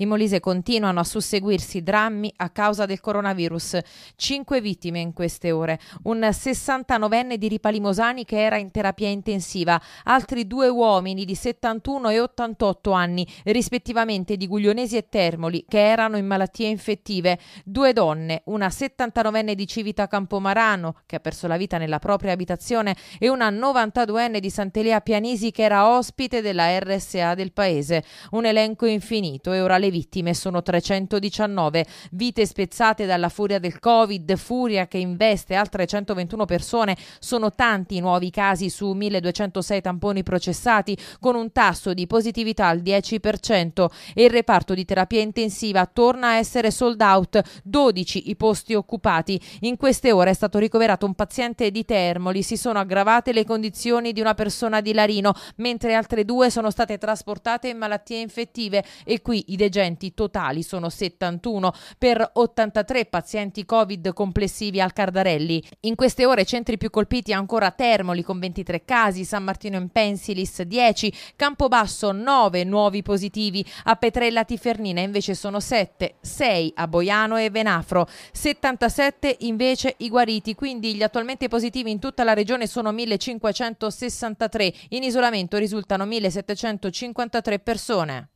In Molise continuano a susseguirsi drammi a causa del coronavirus. Cinque vittime in queste ore. Un 69enne di Ripalimosani che era in terapia intensiva. Altri due uomini di 71 e 88 anni, rispettivamente di Guglionesi e Termoli, che erano in malattie infettive. Due donne, una 79enne di Civita Campomarano, che ha perso la vita nella propria abitazione, e una 92enne di Sant'Elia Pianisi, che era ospite della RSA del paese. Un elenco infinito e ora le le vittime sono 319, vite spezzate dalla furia del Covid, furia che investe altre 121 persone, sono tanti i nuovi casi su 1206 tamponi processati con un tasso di positività al 10% e il reparto di terapia intensiva torna a essere sold out, 12 i posti occupati. In queste ore è stato ricoverato un paziente di Termoli, si sono aggravate le condizioni di una persona di Larino, mentre altre due sono state trasportate in malattie infettive e qui i degenerati agenti totali sono 71 per 83 pazienti Covid complessivi al Cardarelli. In queste ore i centri più colpiti ancora Termoli con 23 casi, San Martino in Pensilis 10, Campobasso 9 nuovi positivi, a Petrella Tifernina invece sono 7, 6 a Boiano e Venafro, 77 invece i guariti, quindi gli attualmente positivi in tutta la regione sono 1563, in isolamento risultano 1753 persone.